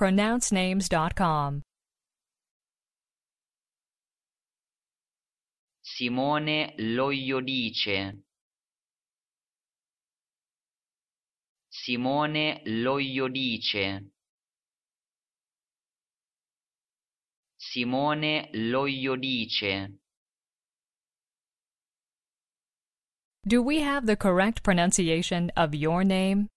pronouncenames.com. Simone Loglio dice. Simone Loglio dice. Simone Loglio dice. Do we have the correct pronunciation of your name?